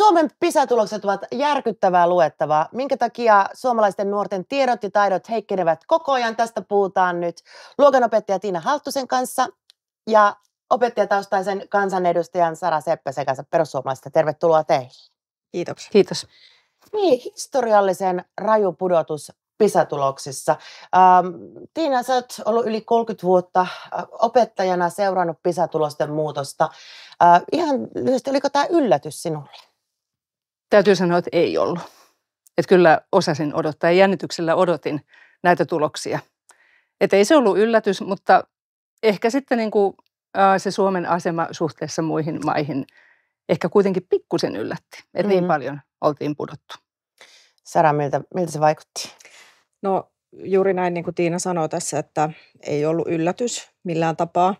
Suomen pisatulokset ovat järkyttävää luettavaa, minkä takia suomalaisten nuorten tiedot ja taidot heikkenevät koko ajan. Tästä puhutaan nyt luokanopettaja Tiina Halttusen kanssa ja opettajataustaisen kansanedustajan Sara Seppäsen kanssa perussuomalaisista. Tervetuloa teille. Kiitos. Kiitos. Niin, historiallisen raju pudotus PISA-tuloksissa. Ähm, Tiina, sä oot ollut yli 30 vuotta äh, opettajana seurannut PISA-tulosten muutosta. Äh, ihan lyhyesti, oliko tämä yllätys sinulle? Täytyy sanoa, että ei ollut. Että kyllä osasin odottaa ja jännityksellä odotin näitä tuloksia. Että ei se ollut yllätys, mutta ehkä sitten niin kuin, se Suomen asema suhteessa muihin maihin ehkä kuitenkin pikkusen yllätti. Että niin mm-hmm. niin paljon oltiin pudottu. Sara, miltä, miltä se vaikutti? No juuri näin niin kuin Tiina sanoi tässä, että ei ollut yllätys millään tapaa,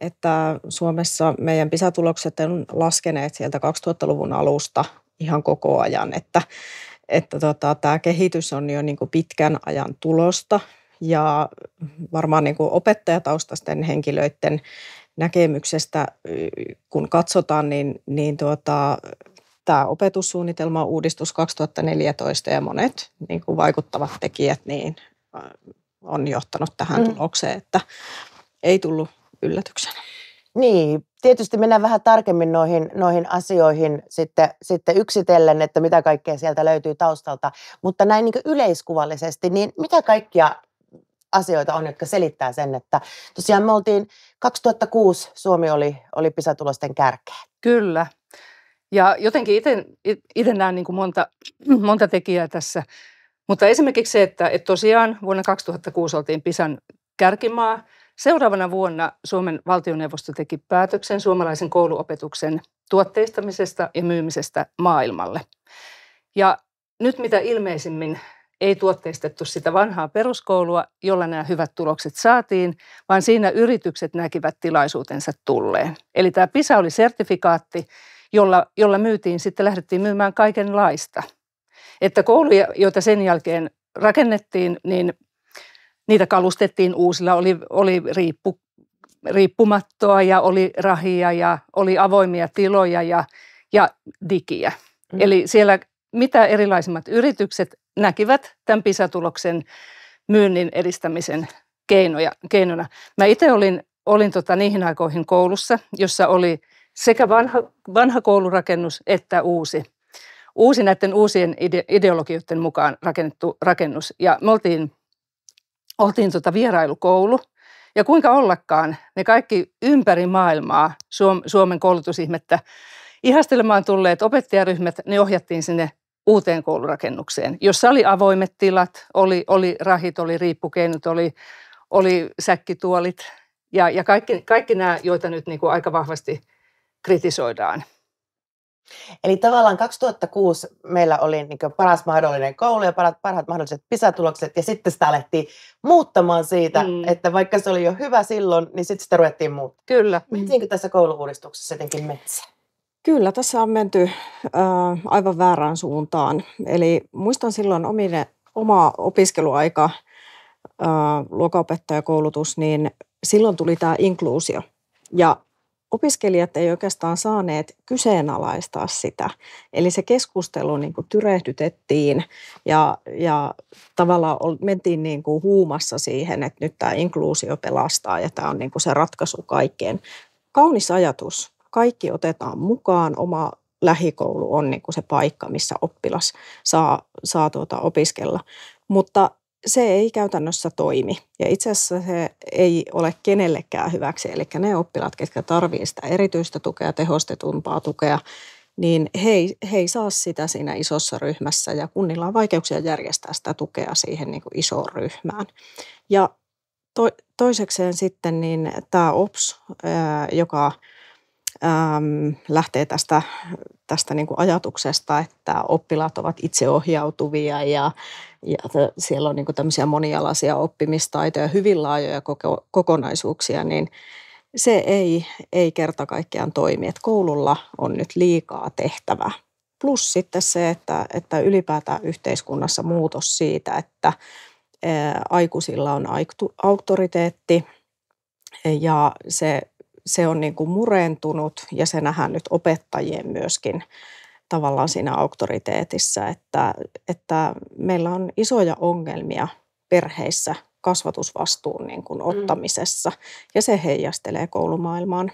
että Suomessa meidän pisatulokset tulokset on laskeneet sieltä 2000-luvun alusta ihan koko ajan, että, että tota, tämä kehitys on jo niin kuin pitkän ajan tulosta ja varmaan niin kuin opettajataustaisten henkilöiden näkemyksestä, kun katsotaan, niin, niin tuota, tämä opetussuunnitelma uudistus 2014 ja monet niin kuin vaikuttavat tekijät niin äh, on johtanut tähän mm. tulokseen, että ei tullut yllätyksenä. Niin, tietysti mennään vähän tarkemmin noihin, noihin asioihin sitten, sitten yksitellen, että mitä kaikkea sieltä löytyy taustalta. Mutta näin niin yleiskuvallisesti, niin mitä kaikkia asioita on, jotka selittää sen, että tosiaan me oltiin 2006 Suomi oli, oli pisatulosten kärkeä. Kyllä. Ja jotenkin itse näen niin kuin monta, monta tekijää tässä. Mutta esimerkiksi se, että, että tosiaan vuonna 2006 oltiin Pisan kärkimaa – Seuraavana vuonna Suomen valtioneuvosto teki päätöksen suomalaisen kouluopetuksen tuotteistamisesta ja myymisestä maailmalle. Ja nyt mitä ilmeisimmin ei tuotteistettu sitä vanhaa peruskoulua, jolla nämä hyvät tulokset saatiin, vaan siinä yritykset näkivät tilaisuutensa tulleen. Eli tämä PISA oli sertifikaatti, jolla, jolla myytiin, sitten lähdettiin myymään kaikenlaista. Että kouluja, joita sen jälkeen rakennettiin, niin niitä kalustettiin uusilla, oli, oli riippu, riippumattoa ja oli rahia ja oli avoimia tiloja ja, ja digiä. Mm. Eli siellä mitä erilaisimmat yritykset näkivät tämän PISA-tuloksen myynnin edistämisen keinoja, keinona. Mä itse olin, olin tota niihin aikoihin koulussa, jossa oli sekä vanha, vanha koulurakennus että uusi. Uusi näiden uusien ideologioiden mukaan rakennettu rakennus. Ja me oltiin oltiin tota vierailukoulu. Ja kuinka ollakaan, ne kaikki ympäri maailmaa Suomen koulutusihmettä ihastelemaan tulleet opettajaryhmät, ne ohjattiin sinne uuteen koulurakennukseen, jossa oli avoimet tilat, oli, oli rahit, oli riippukeinut, oli, oli säkkituolit ja, ja kaikki, kaikki nämä, joita nyt niin kuin aika vahvasti kritisoidaan – Eli tavallaan 2006 meillä oli niin paras mahdollinen koulu ja parhaat, parhaat mahdolliset pisatulokset ja sitten sitä alettiin muuttamaan siitä, mm. että vaikka se oli jo hyvä silloin, niin sitten sitä ruvettiin muuttamaan. Kyllä. Mentiinkö mm. tässä kouluuudistuksessa jotenkin metsä. Kyllä, tässä on menty äh, aivan väärään suuntaan. Eli muistan silloin omine, oma opiskeluaika, äh, luokanopettajakoulutus, niin silloin tuli tämä inkluusio. Ja opiskelijat ei oikeastaan saaneet kyseenalaistaa sitä. Eli se keskustelu niin kuin tyrehdytettiin ja, ja tavallaan mentiin niin kuin huumassa siihen, että nyt tämä inkluusio pelastaa ja tämä on niin kuin se ratkaisu kaikkeen. Kaunis ajatus. Kaikki otetaan mukaan. Oma lähikoulu on niin kuin se paikka, missä oppilas saa, saa tuota opiskella. Mutta se ei käytännössä toimi. Ja itse asiassa se ei ole kenellekään hyväksi. Eli ne oppilaat, ketkä tarvitsevat sitä erityistä tukea, tehostetumpaa tukea, niin he ei, he ei saa sitä siinä isossa ryhmässä ja kunnilla on vaikeuksia järjestää sitä tukea siihen niin kuin isoon ryhmään. Ja to, toisekseen sitten niin tämä OPS, joka – äm, lähtee tästä, tästä niin kuin ajatuksesta, että oppilaat ovat itseohjautuvia ja, ja siellä on niin kuin tämmöisiä monialaisia oppimistaitoja, hyvin laajoja koko, kokonaisuuksia, niin se ei, ei kerta kaikkiaan toimi. Et koululla on nyt liikaa tehtävää. Plus sitten se, että, että ylipäätään yhteiskunnassa muutos siitä, että aikuisilla on auktoriteetti ja se se on niin kuin murentunut ja se nähdään nyt opettajien myöskin tavallaan siinä auktoriteetissa, että, että meillä on isoja ongelmia perheissä kasvatusvastuun niin kuin mm. ottamisessa mm. ja se heijastelee koulumaailmaan.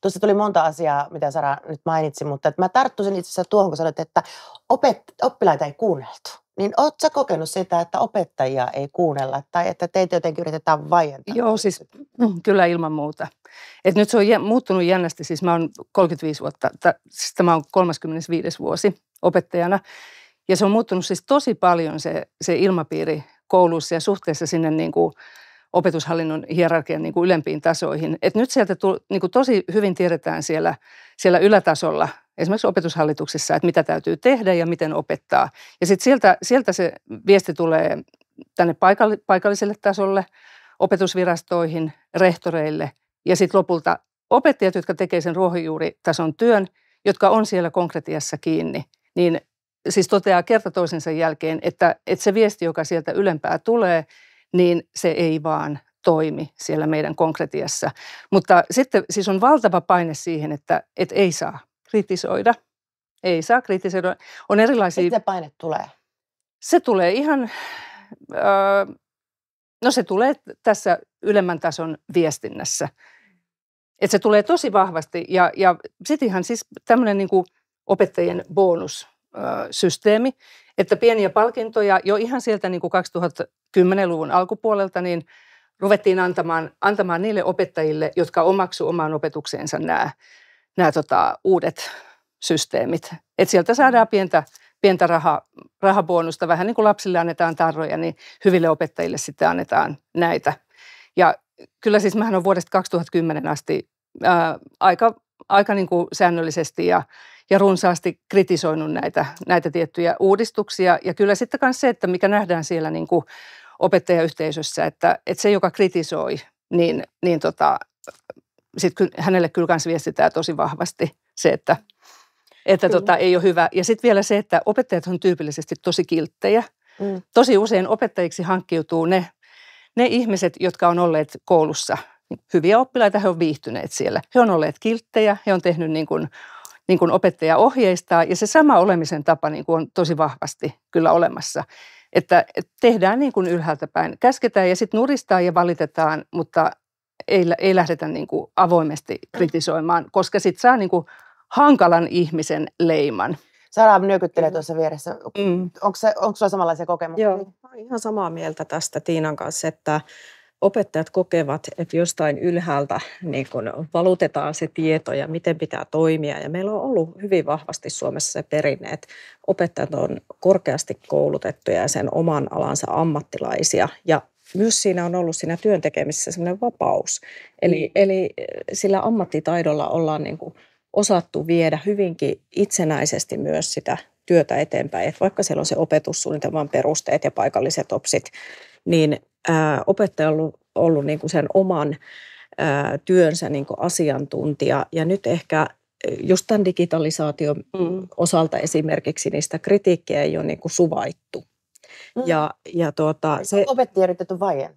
Tuossa tuli monta asiaa, mitä Sara nyt mainitsi, mutta että mä tarttuisin itse asiassa tuohon, kun sanoit, että opet, oppilaita ei kuunneltu. Niin ootko sä kokenut sitä, että opettajia ei kuunnella tai että teitä jotenkin yritetään vaientaa? Joo, siis kyllä ilman muuta. Et nyt se on muuttunut jännästi, siis mä oon 35 vuotta, ta, siis tämä on 35. vuosi opettajana. Ja se on muuttunut siis tosi paljon se, se ilmapiiri koulussa ja suhteessa sinne niin kuin opetushallinnon hierarkian niin kuin ylempiin tasoihin. Et nyt sieltä tu, niin kuin tosi hyvin tiedetään siellä, siellä ylätasolla, esimerkiksi opetushallituksessa, että mitä täytyy tehdä ja miten opettaa. Ja sitten sieltä, sieltä se viesti tulee tänne paikalliselle tasolle, opetusvirastoihin, rehtoreille ja sitten lopulta opettajat, jotka tekevät sen ruohonjuuritason työn, jotka on siellä konkretiassa kiinni, niin siis toteaa kerta toisensa jälkeen, että, että se viesti, joka sieltä ylempää tulee, niin se ei vaan toimi siellä meidän konkretiassa. Mutta sitten siis on valtava paine siihen, että et ei saa kritisoida. Ei saa kritisoida. On erilaisia... Mitä paine tulee? Se tulee ihan... Öö, no se tulee tässä ylemmän tason viestinnässä. Et se tulee tosi vahvasti ja, ja sitten ihan siis tämmöinen niin opettajien bonussysteemi, äh, että pieniä palkintoja jo ihan sieltä niin kuin 2010-luvun alkupuolelta niin ruvettiin antamaan, antamaan niille opettajille, jotka omaksu omaan opetukseensa nämä, nämä tota, uudet systeemit. Et sieltä saadaan pientä, pientä raha, rahabonusta, vähän niin kuin lapsille annetaan tarroja, niin hyville opettajille sitten annetaan näitä. Ja kyllä siis mähän on vuodesta 2010 asti ää, aika, aika niin kuin säännöllisesti ja ja runsaasti kritisoinut näitä, näitä tiettyjä uudistuksia. Ja kyllä sitten myös se, että mikä nähdään siellä niin kuin opettajayhteisössä, että, että se, joka kritisoi, niin, niin tota, sit ky, hänelle kyllä myös viestitään tosi vahvasti se, että, että tota, ei ole hyvä. Ja sitten vielä se, että opettajat on tyypillisesti tosi kilttejä. Mm. Tosi usein opettajiksi hankkiutuu ne, ne ihmiset, jotka on olleet koulussa hyviä oppilaita, he on viihtyneet siellä. He on olleet kilttejä, he on tehnyt niin kuin niin kuin opettaja ohjeistaa. Ja se sama olemisen tapa niin kuin on tosi vahvasti kyllä olemassa. Että tehdään niin kuin ylhäältä päin. Käsketään ja sitten nuristaan ja valitetaan, mutta ei, ei lähdetä niin kuin avoimesti kritisoimaan, koska sitten saa niin kuin hankalan ihmisen leiman. Sara nyökyttelee mm. tuossa vieressä. Mm. Onko, se, onko sulla samanlaisia kokemuksia? Joo, ihan samaa mieltä tästä Tiinan kanssa, että opettajat kokevat, että jostain ylhäältä niin kun valutetaan se tieto ja miten pitää toimia. Ja meillä on ollut hyvin vahvasti Suomessa se perinne, että opettajat on korkeasti koulutettuja ja sen oman alansa ammattilaisia. Ja myös siinä on ollut siinä työntekemisessä sellainen vapaus. Eli, niin. eli eh, sillä ammattitaidolla ollaan niin osattu viedä hyvinkin itsenäisesti myös sitä työtä eteenpäin. Että vaikka siellä on se opetussuunnitelman perusteet ja paikalliset opsit, niin opettaja on ollut, ollut niin kuin sen oman ää, työnsä niin kuin asiantuntija ja nyt ehkä just tämän digitalisaation mm. osalta esimerkiksi niistä kritiikkiä ei ole niin kuin suvaittu. Mm. Ja, ja tuota, se, se opettaja yritetty vaientaa.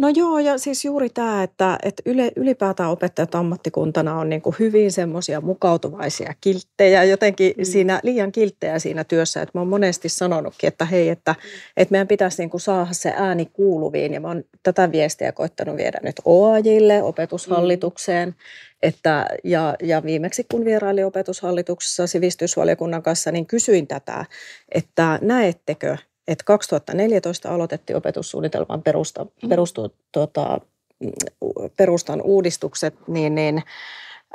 No joo, ja siis juuri tämä, että, että yle, ylipäätään opettajat ammattikuntana on niin kuin hyvin semmoisia mukautuvaisia kilttejä, jotenkin mm. siinä liian kilttejä siinä työssä. Että mä oon monesti sanonutkin, että hei, että, mm. että meidän pitäisi niin kuin saada se ääni kuuluviin, ja mä oon tätä viestiä koittanut viedä nyt OAJille, opetushallitukseen, mm. Että, ja, ja viimeksi kun vierailin opetushallituksessa sivistysvaliokunnan kanssa, niin kysyin tätä, että näettekö että 2014 aloitettiin opetussuunnitelman perusta, perustu, tuota, perustan uudistukset, niin, niin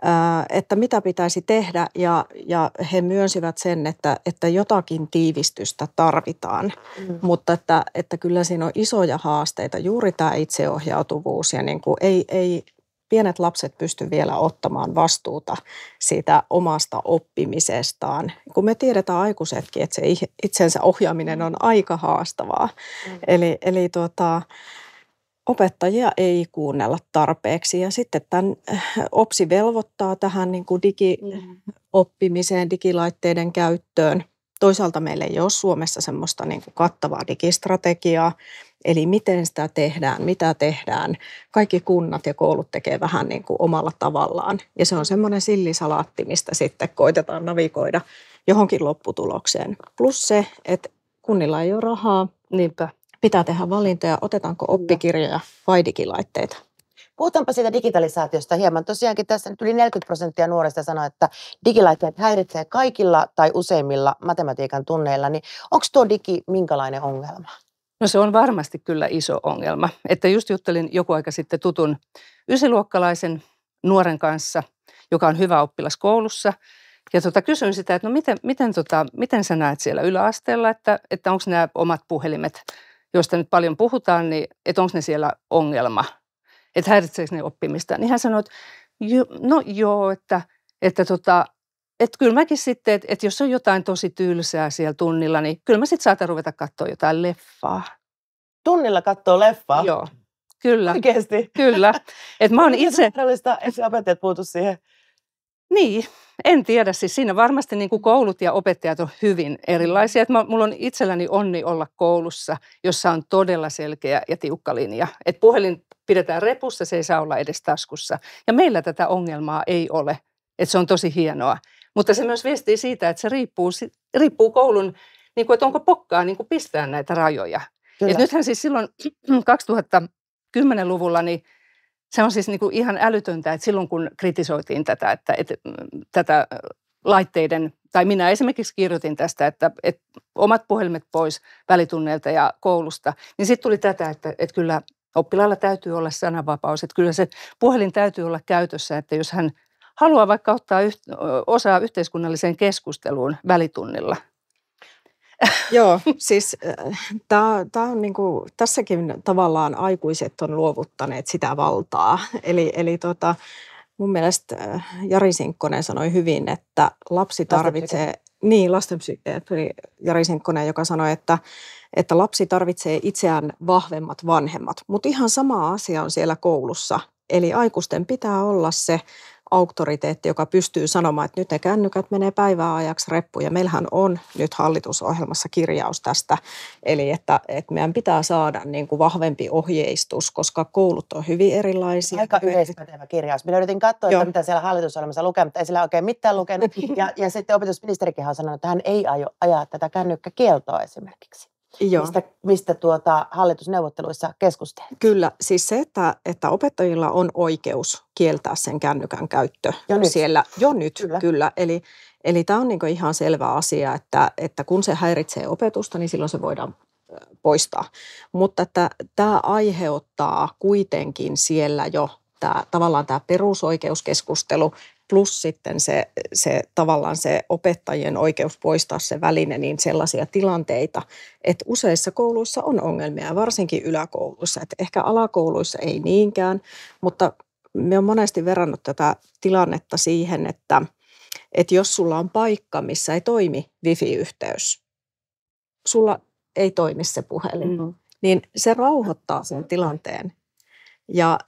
äh, että mitä pitäisi tehdä ja, ja he myönsivät sen, että, että jotakin tiivistystä tarvitaan, mm. mutta että, että kyllä siinä on isoja haasteita, juuri tämä itseohjautuvuus ja niin kuin ei, ei, pienet lapset pysty vielä ottamaan vastuuta siitä omasta oppimisestaan. Kun me tiedetään aikuisetkin, että se itsensä ohjaaminen on aika haastavaa. Mm. Eli, eli tuota, opettajia ei kuunnella tarpeeksi. Ja sitten tämän äh, OPSI velvoittaa tähän niin kuin digioppimiseen, mm. digilaitteiden käyttöön – Toisaalta meillä ei ole Suomessa semmoista niin kuin kattavaa digistrategiaa, eli miten sitä tehdään, mitä tehdään. Kaikki kunnat ja koulut tekee vähän niin kuin omalla tavallaan. Ja se on semmoinen sillisalaatti, mistä sitten koitetaan navigoida johonkin lopputulokseen. Plus se, että kunnilla ei ole rahaa, Niinpä. pitää tehdä valintoja, otetaanko oppikirjoja vai digilaitteita. Puhutaanpa siitä digitalisaatiosta hieman. Tosiaankin tässä nyt yli 40 prosenttia nuorista sanoo, että digilaitteet häiritsee kaikilla tai useimmilla matematiikan tunneilla. Niin onko tuo digi minkälainen ongelma? No se on varmasti kyllä iso ongelma. Että just juttelin joku aika sitten tutun ysiluokkalaisen nuoren kanssa, joka on hyvä oppilas koulussa. Ja tota, kysyin sitä, että no miten, miten, tota, miten sä näet siellä yläasteella, että, että onko nämä omat puhelimet, joista nyt paljon puhutaan, niin että onko ne siellä ongelma että häiritseekö ne oppimista. Niin hän sanoi, että jo, no joo, että, että tota, että kyllä mäkin sitten, että, että jos on jotain tosi tylsää siellä tunnilla, niin kyllä mä sitten saatan ruveta katsoa jotain leffaa. Tunnilla katsoa leffaa? Joo, kyllä. Oikeasti? Kyllä. Et no mä oon itse... Mahdollista, että opettajat puutu siihen niin, en tiedä. Siis siinä varmasti niin kuin koulut ja opettajat on hyvin erilaisia. Et mä, mulla on itselläni onni olla koulussa, jossa on todella selkeä ja tiukka linja. Et puhelin pidetään repussa, se ei saa olla edes taskussa. Ja meillä tätä ongelmaa ei ole. Et se on tosi hienoa. Mutta se myös viestii siitä, että se riippuu, riippuu koulun, niin kuin, että onko pokkaa niin kuin pistää näitä rajoja. Et nythän siis silloin 2010-luvulla niin – se on siis niin kuin ihan älytöntä, että silloin kun kritisoitiin tätä, että, että, mm, tätä äh, laitteiden, tai minä esimerkiksi kirjoitin tästä, että, että omat puhelimet pois välitunneilta ja koulusta, niin sitten tuli tätä, että, että kyllä oppilaalla täytyy olla sananvapaus, että kyllä se puhelin täytyy olla käytössä, että jos hän haluaa vaikka ottaa yht, osaa yhteiskunnalliseen keskusteluun välitunnilla – Joo, siis äh, tää, tää on niinku, tässäkin tavallaan aikuiset on luovuttaneet sitä valtaa. Eli, eli tota, mun mielestä äh, Jari Sinkkonen sanoi hyvin, että lapsi tarvitsee, niin lastenpsykiatri Jari Sinkkonen, joka sanoi, että, että lapsi tarvitsee itseään vahvemmat vanhemmat. Mutta ihan sama asia on siellä koulussa. Eli aikuisten pitää olla se auktoriteetti, joka pystyy sanomaan, että nyt ne kännykät menee päivää ajaksi reppuun. Ja meillähän on nyt hallitusohjelmassa kirjaus tästä, eli että, että meidän pitää saada niin kuin vahvempi ohjeistus, koska koulut on hyvin erilaisia. Aika yleispätevä kirjaus. Minä yritin katsoa, että mitä siellä hallitusohjelmassa lukee, mutta ei siellä oikein mitään lukenut. Ja, ja sitten opetusministerikin on sanonut, että hän ei aio ajaa tätä kännykkäkieltoa esimerkiksi. Joo. mistä, mistä tuota hallitusneuvotteluissa keskusteltiin. Kyllä, siis se, että, että opettajilla on oikeus kieltää sen kännykän käyttö jo nyt. siellä jo nyt, kyllä. kyllä. Eli, eli tämä on niinku ihan selvä asia, että, että kun se häiritsee opetusta, niin silloin se voidaan poistaa. Mutta että tämä aiheuttaa kuitenkin siellä jo tämä, tavallaan tämä perusoikeuskeskustelu plus sitten se, se tavallaan se opettajien oikeus poistaa se väline, niin sellaisia tilanteita, että useissa kouluissa on ongelmia, varsinkin yläkouluissa, että ehkä alakouluissa ei niinkään, mutta me on monesti verrannut tätä tilannetta siihen, että, että jos sulla on paikka, missä ei toimi wifi-yhteys, sulla ei toimi se puhelin, mm. niin se rauhoittaa sen tilanteen. Ja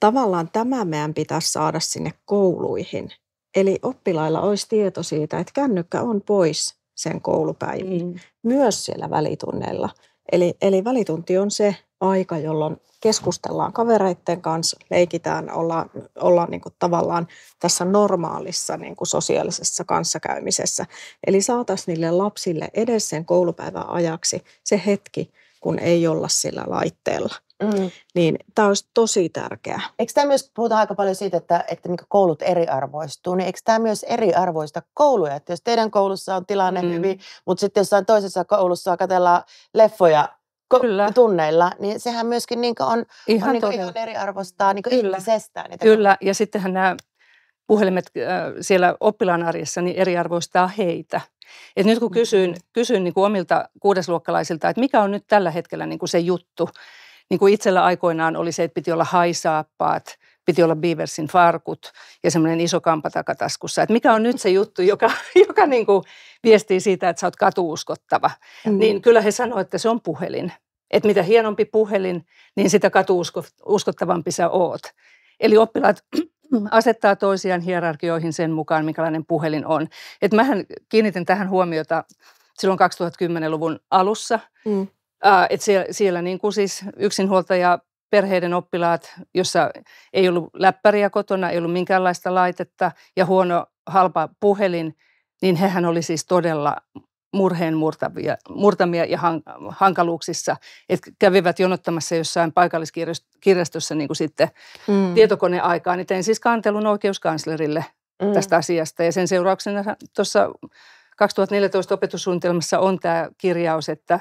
tavallaan tämä meidän pitäisi saada sinne kouluihin. Eli oppilailla olisi tieto siitä, että kännykkä on pois sen koulupäivän, mm. myös siellä välitunneilla. Eli, eli välitunti on se aika, jolloin keskustellaan kavereiden kanssa, leikitään, ollaan, ollaan niin kuin tavallaan tässä normaalissa niin kuin sosiaalisessa kanssakäymisessä. Eli saataisiin niille lapsille edes sen koulupäivän ajaksi se hetki, kun ei olla sillä laitteella. Mm. Niin tämä olisi tosi tärkeää. Eikö tämä myös, puhutaan aika paljon siitä, että, että niin koulut eriarvoistuu, niin eikö tämä myös eriarvoista kouluja? Että jos teidän koulussa on tilanne mm. hyvin, mutta sitten jossain toisessa koulussa katsellaan leffoja ko- Kyllä. tunneilla, niin sehän myöskin niin on, ihan, on niin kuin ihan eriarvoistaa niin Kyllä. itsestään. Niitä Kyllä, ja sittenhän nämä puhelimet äh, siellä oppilaan arjessa niin eriarvoistaa heitä. Et nyt kun kysyn, mm. kysyn niin kuin omilta kuudesluokkalaisilta, että mikä on nyt tällä hetkellä niin kuin se juttu, niin kuin itsellä aikoinaan oli se, että piti olla haisaappaat, piti olla Beaversin farkut ja semmoinen iso kampa takataskussa. Että mikä on nyt se juttu, joka, joka niin kuin viestii siitä, että sä oot katuuskottava. Mm. Niin kyllä he sanoivat, että se on puhelin. Että mitä hienompi puhelin, niin sitä katuuskottavampi sä oot. Eli oppilaat asettaa toisiaan hierarkioihin sen mukaan, minkälainen puhelin on. Et mähän kiinnitin tähän huomiota silloin 2010-luvun alussa, mm että siellä, siellä niin kuin siis yksinhuoltaja perheiden oppilaat, jossa ei ollut läppäriä kotona, ei ollut minkäänlaista laitetta ja huono halpa puhelin, niin hehän oli siis todella murheen murtavia, murtamia ja hankaluuksissa, että kävivät jonottamassa jossain paikalliskirjastossa niin kuin sitten mm. tietokoneaikaan. Niin tein siis kantelun oikeuskanslerille mm. tästä asiasta ja sen seurauksena tuossa 2014 opetussuunnitelmassa on tämä kirjaus, että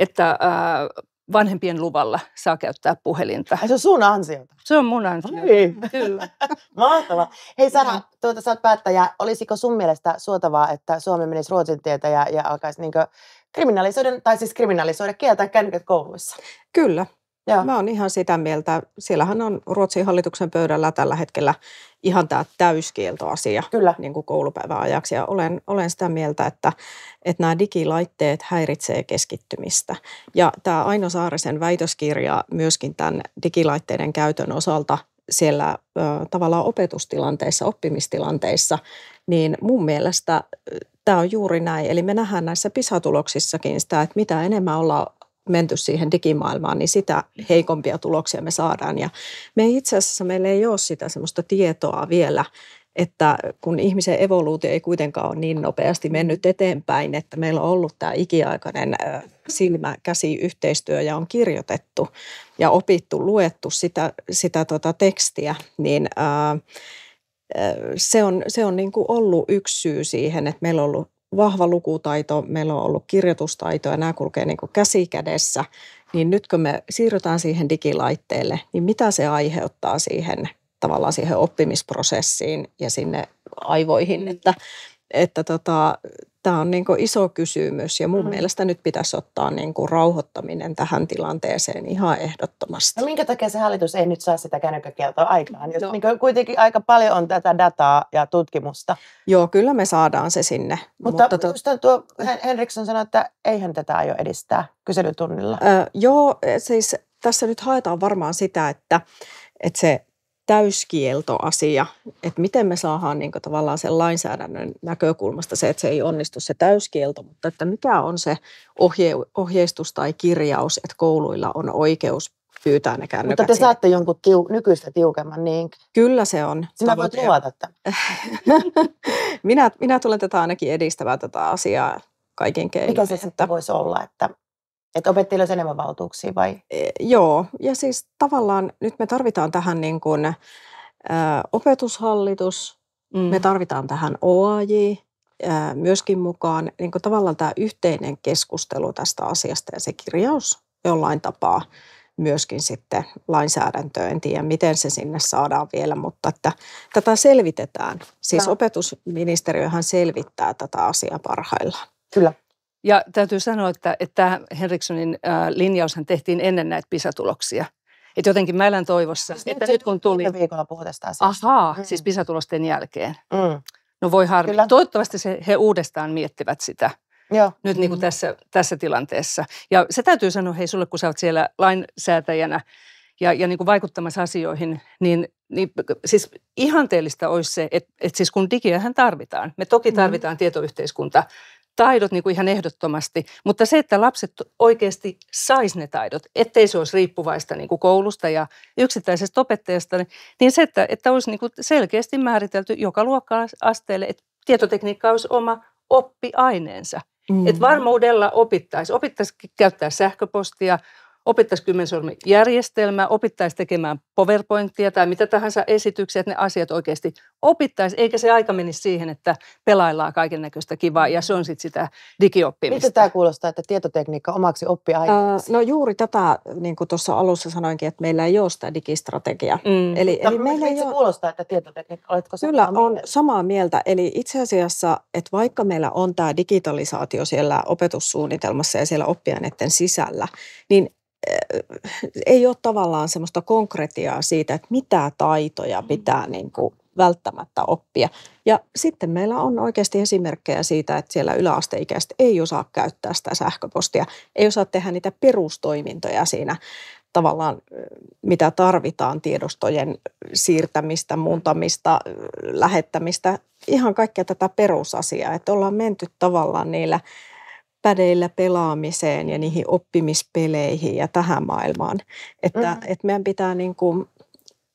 että ää, äh, vanhempien luvalla saa käyttää puhelinta. Ai se on sun ansiota? Se on mun ansiota, Oi. Niin. kyllä. Mahtavaa. Hei Sara, tuota, sä oot päättäjä. Olisiko sun mielestä suotavaa, että Suomi menisi Ruotsin tietä ja, ja alkaisi niinkö kriminalisoida, tai siis kriminalisoida kieltä kännykät kouluissa? Kyllä, Joo. Mä oon ihan sitä mieltä. Siellähän on Ruotsin hallituksen pöydällä tällä hetkellä ihan tämä täyskieltoasia Kyllä. Niin kuin koulupäivän ajaksi. Ja olen, olen sitä mieltä, että, että nämä digilaitteet häiritsevät keskittymistä. Ja tämä Aino Saarisen väitöskirja myöskin tämän digilaitteiden käytön osalta siellä ö, tavallaan opetustilanteissa, oppimistilanteissa, niin mun mielestä tämä on juuri näin. Eli me nähdään näissä pisatuloksissakin tuloksissakin sitä, että mitä enemmän ollaan menty siihen digimaailmaan, niin sitä heikompia tuloksia me saadaan. Ja me itse asiassa meillä ei ole sitä semmoista tietoa vielä, että kun ihmisen evoluutio ei kuitenkaan ole niin nopeasti mennyt eteenpäin, että meillä on ollut tämä ikiaikainen silmä-käsi-yhteistyö ja on kirjoitettu ja opittu, luettu sitä, sitä tota tekstiä, niin ää, se on, se on niin kuin ollut yksi syy siihen, että meillä on ollut vahva lukutaito, meillä on ollut kirjoitustaito ja nämä kulkee niin kuin käsi kädessä, niin nyt kun me siirrytään siihen digilaitteelle, niin mitä se aiheuttaa siihen tavallaan siihen oppimisprosessiin ja sinne aivoihin, mm. että, että tota, tämä on niin iso kysymys ja mun mm. mielestä nyt pitäisi ottaa niin kuin rauhoittaminen tähän tilanteeseen ihan ehdottomasti. No minkä takia se hallitus ei nyt saa sitä kännykkäkieltoa aikaan? Jos no. niin kuitenkin aika paljon on tätä dataa ja tutkimusta. Joo, kyllä me saadaan se sinne. Mutta, mutta to... Tota- tuo Henriksson sanoi, että eihän tätä aio edistää kyselytunnilla. Öö, joo, e, siis tässä nyt haetaan varmaan sitä, että, että se täyskieltoasia, että miten me saadaan niin kuin, tavallaan sen lainsäädännön näkökulmasta se, että se ei onnistu se täyskielto, mutta että mikä on se ohje, ohjeistus tai kirjaus, että kouluilla on oikeus pyytää ne kännykät. Mutta te siihen. saatte jonkun tiu, nykyistä tiukemman, niin? Kyllä se on. Sinä voit luvata että... minä, minä tulen tätä ainakin edistämään tätä asiaa kaiken keinoin. Mikä se sitten voisi olla, että että opettajilla olisi enemmän valtuuksia vai? E, joo, ja siis tavallaan nyt me tarvitaan tähän niin kuin, ä, opetushallitus, mm. me tarvitaan tähän OAJ, ä, myöskin mukaan niin kuin tavallaan tämä yhteinen keskustelu tästä asiasta ja se kirjaus jollain tapaa myöskin sitten lainsäädäntöön. En tiedä, miten se sinne saadaan vielä, mutta että tätä selvitetään. Siis no. opetusministeriöhän selvittää tätä asiaa parhaillaan. Kyllä. Ja täytyy sanoa, että, että Henrikssonin äh, linjaushan tehtiin ennen näitä pisatuloksia. että jotenkin mä elän toivossa, siis että nyt kun tuli... viikolla puhutaan tästä asiasta. Ahaa, mm. mm. siis pisatulosten jälkeen. Mm. No voi harmi. Kyllä. Toivottavasti se, he uudestaan miettivät sitä. Joo. Nyt niin kuin mm. tässä, tässä tilanteessa. Ja se täytyy sanoa, hei sulle kun sä oot siellä lainsäätäjänä ja, ja niin kuin vaikuttamassa asioihin, niin, niin siis ihanteellista olisi se, että, että siis kun digiähän tarvitaan. Me toki mm. tarvitaan mm. tietoyhteiskunta taidot niin kuin ihan ehdottomasti, mutta se, että lapset oikeasti sais ne taidot, ettei se olisi riippuvaista niin kuin koulusta ja yksittäisestä opettajasta, niin se, että, että olisi niin kuin selkeästi määritelty joka luokka-asteelle, että tietotekniikka olisi oma oppiaineensa. Mm. Että varmuudella opittaisi, opittaisi käyttää sähköpostia, opittaisi kymmensormin järjestelmää, opittaisi tekemään PowerPointia tai mitä tahansa esityksiä, että ne asiat oikeasti Opittaisi eikä se aika menisi siihen, että pelaillaan kaiken näköistä kivaa ja se on sitten sitä digioppimista. Miten tämä kuulostaa, että tietotekniikka omaksi oppiaineeksi? Öö, no juuri tätä, niin kuin tuossa alussa sanoinkin, että meillä ei ole sitä digistrategiaa. Mm. Eli, no, eli meillä ei ole... kuulostaa, että tietotekniikka, oletko Kyllä, samaa on samaa mieltä. Eli itse asiassa, että vaikka meillä on tämä digitalisaatio siellä opetussuunnitelmassa ja siellä oppiaineiden sisällä, niin eh, ei ole tavallaan semmoista konkretiaa siitä, että mitä taitoja mm. pitää niin kuin välttämättä oppia. Ja sitten meillä on oikeasti esimerkkejä siitä, että siellä yläasteikäiset ei osaa käyttää sitä sähköpostia, ei osaa tehdä niitä perustoimintoja siinä tavallaan, mitä tarvitaan tiedostojen siirtämistä, muuntamista, lähettämistä, ihan kaikkea tätä perusasiaa, että ollaan menty tavallaan niillä pädeillä pelaamiseen ja niihin oppimispeleihin ja tähän maailmaan. Että, mm-hmm. että meidän pitää niin kuin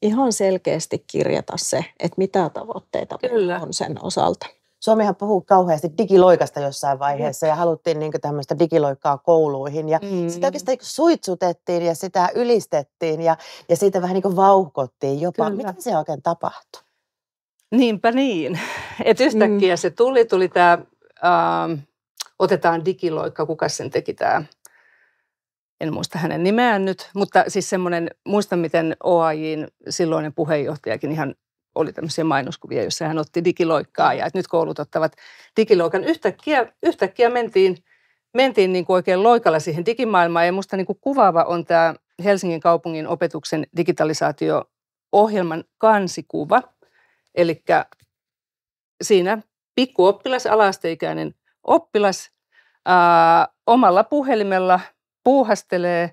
ihan selkeästi kirjata se, että mitä tavoitteita Kyllä. on sen osalta. Suomihan puhuu kauheasti digiloikasta jossain vaiheessa mm. ja haluttiin niin tämmöistä digiloikkaa kouluihin. Ja mm. sitä oikeastaan niinku suitsutettiin ja sitä ylistettiin ja, ja siitä vähän niin vauhkottiin jopa. Kyllä. Mitä se oikein tapahtui? Niinpä niin. Et yhtäkkiä mm. se tuli, tuli tämä, ähm, otetaan digiloikka, kuka sen teki tämä en muista hänen nimeään nyt, mutta siis semmoinen, muistan miten OAJin silloinen puheenjohtajakin ihan oli tämmöisiä mainoskuvia, jossa hän otti digiloikkaa ja että nyt koulut ottavat digiloikan. Yhtäkkiä, yhtäkkiä mentiin, mentiin niin kuin oikein loikalla siihen digimaailmaan ja musta niin kuin kuvaava on tämä Helsingin kaupungin opetuksen digitalisaatio-ohjelman kansikuva. Eli siinä pikkuoppilas, alasteikäinen oppilas ää, omalla puhelimella – puuhastelee.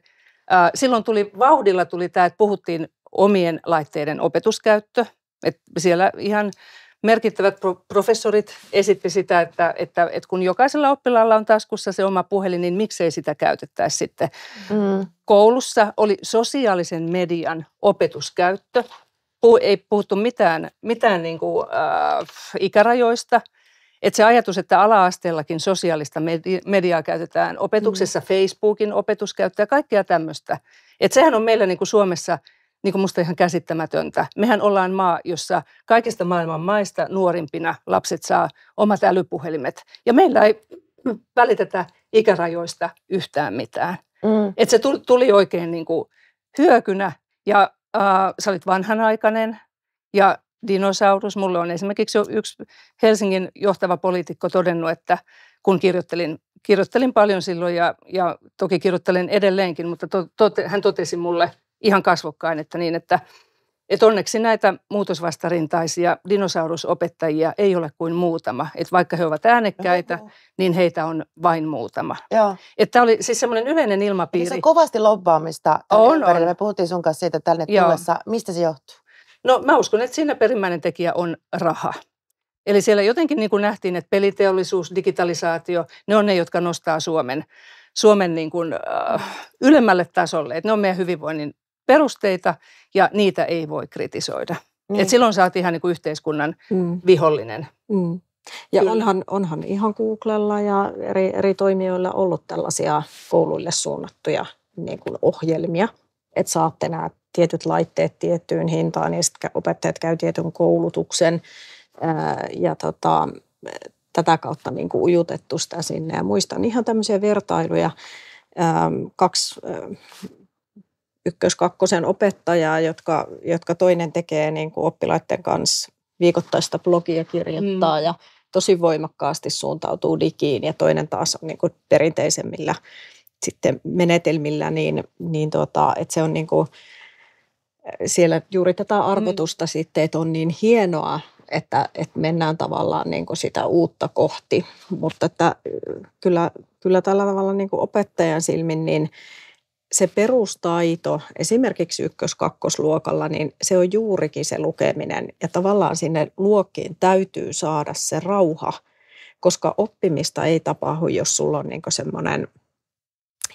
Silloin tuli vauhdilla tuli tämä, että puhuttiin omien laitteiden opetuskäyttö. Et siellä ihan merkittävät professorit esitti sitä, että, että, että kun jokaisella oppilaalla on taskussa se oma puhelin, niin miksei sitä käytettäisi sitten. Mm. Koulussa oli sosiaalisen median opetuskäyttö. Ei puhuttu mitään, mitään niin kuin, äh, ikärajoista – että se ajatus, että ala-asteellakin sosiaalista mediaa käytetään, opetuksessa mm. Facebookin opetus käyttää, kaikkea tämmöistä. Että sehän on meillä niin kuin Suomessa niin kuin musta ihan käsittämätöntä. Mehän ollaan maa, jossa kaikista maailman maista nuorimpina lapset saa omat älypuhelimet. Ja meillä ei välitetä ikärajoista yhtään mitään. Mm. Et se tuli oikein niin kuin hyökynä ja äh, sä olit vanhanaikainen ja dinosaurus. Mulle on esimerkiksi jo yksi Helsingin johtava poliitikko todennut, että kun kirjoittelin, kirjoittelin paljon silloin ja, ja toki kirjoittelen edelleenkin, mutta to, to, hän totesi mulle ihan kasvokkain, että niin, että, että onneksi näitä muutosvastarintaisia dinosaurusopettajia ei ole kuin muutama. Että vaikka he ovat äänekkäitä, niin heitä on vain muutama. Joo. Että oli siis semmoinen yleinen ilmapiiri. Eli se on kovasti lobbaamista. On, on. Me puhuttiin sun kanssa siitä tänne tullessa. Mistä se johtuu? No mä uskon, että siinä perimmäinen tekijä on raha. Eli siellä jotenkin niin kuin nähtiin, että peliteollisuus, digitalisaatio, ne on ne, jotka nostaa Suomen, Suomen niin kuin, äh, ylemmälle tasolle. Että ne on meidän hyvinvoinnin perusteita ja niitä ei voi kritisoida. Niin. Et silloin sä oot ihan niin kuin yhteiskunnan mm. vihollinen. Mm. Ja onhan, onhan ihan Googlella ja eri, eri toimijoilla ollut tällaisia kouluille suunnattuja niin kuin ohjelmia, että saatte nämä tietyt laitteet tiettyyn hintaan ja sitten opettajat käy tietyn koulutuksen ja tota, tätä kautta niin kuin ujutettu sitä sinne. Ja muistan ihan tämmöisiä vertailuja. Kaksi ykkös-kakkosen opettajaa, jotka, jotka toinen tekee niin kuin oppilaiden kanssa viikoittaista blogia kirjoittaa mm. ja tosi voimakkaasti suuntautuu digiin ja toinen taas on niin kuin perinteisemmillä sitten menetelmillä, niin, niin tuota, että se on niin kuin, siellä juuri tätä mm. arvotusta mm. sitten, että on niin hienoa, että, että mennään tavallaan niin kuin sitä uutta kohti. Mutta että kyllä, kyllä tällä tavalla niin kuin opettajan silmin niin se perustaito esimerkiksi ykkös-kakkosluokalla, niin se on juurikin se lukeminen. Ja tavallaan sinne luokkiin täytyy saada se rauha, koska oppimista ei tapahdu, jos sulla on niin semmoinen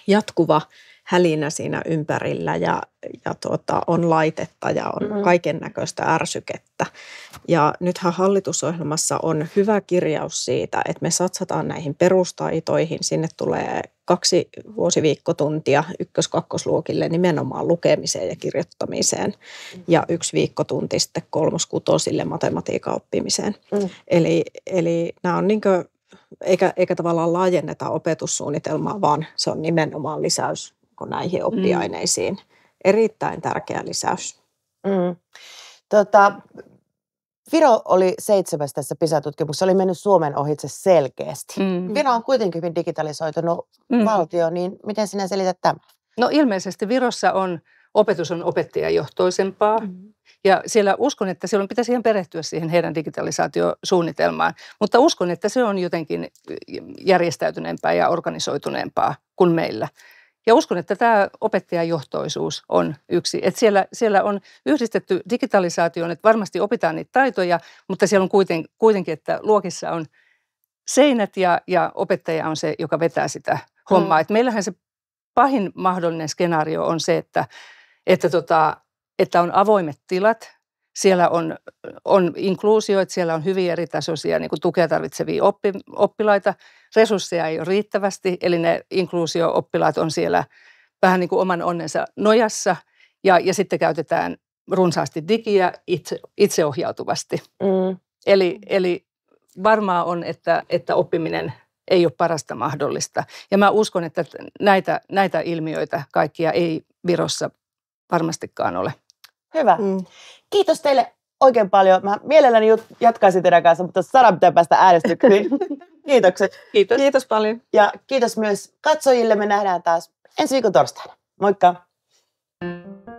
jatkuva hälinä siinä ympärillä ja, ja tuota, on laitetta ja on mm-hmm. kaiken näköistä ärsykettä. Ja nythän hallitusohjelmassa on hyvä kirjaus siitä, että me satsataan näihin perustaitoihin. Sinne tulee kaksi vuosiviikkotuntia ykkös-kakkosluokille nimenomaan lukemiseen ja kirjoittamiseen mm-hmm. ja yksi viikkotunti sitten kolmoskutosille matematiikan oppimiseen. Mm-hmm. Eli, eli nämä on niin kuin, eikä, eikä tavallaan laajenneta opetussuunnitelmaa, vaan se on nimenomaan lisäys kuin näihin mm. oppiaineisiin. Mm. Erittäin tärkeä lisäys. Mm. Tota, Viro oli seitsemäs tässä PISA-tutkimuksessa, oli mennyt Suomen ohitse selkeästi. Mm. Viro on kuitenkin hyvin digitalisoitunut mm. valtio, niin miten sinä selität tämän? No ilmeisesti Virossa on, opetus on opettajajohtoisempaa. Mm. Ja siellä uskon, että silloin pitäisi ihan perehtyä siihen heidän digitalisaatiosuunnitelmaan. Mutta uskon, että se on jotenkin järjestäytyneempää ja organisoituneempaa kuin meillä. Ja uskon, että tämä opettajajohtoisuus on yksi. Että siellä, siellä on yhdistetty digitalisaation, että varmasti opitaan niitä taitoja, mutta siellä on kuiten, kuitenkin, että luokissa on seinät ja, ja opettaja on se, joka vetää sitä hommaa. Hmm. Et meillähän se pahin mahdollinen skenaario on se, että, että, tota, että on avoimet tilat, siellä on, on inkluusioita, siellä on hyvin eritasoisia niin kuin tukea tarvitsevia oppi, oppilaita. Resursseja ei ole riittävästi, eli ne inkluusio-oppilaat on siellä vähän niin kuin oman onnensa nojassa. Ja, ja sitten käytetään runsaasti digiä itse, itseohjautuvasti. Mm. Eli, eli varmaa on, että, että oppiminen ei ole parasta mahdollista. Ja mä uskon, että näitä, näitä ilmiöitä kaikkia ei Virossa varmastikaan ole. Hyvä. Mm. Kiitos teille oikein paljon. Mä mielelläni jatkaisin teidän kanssa, mutta Sara pitää päästä äänestyksiin. Kiitokset. Kiitos. Kiitos paljon. Ja kiitos myös katsojille. Me nähdään taas ensi viikon torstaina. Moikka! thank you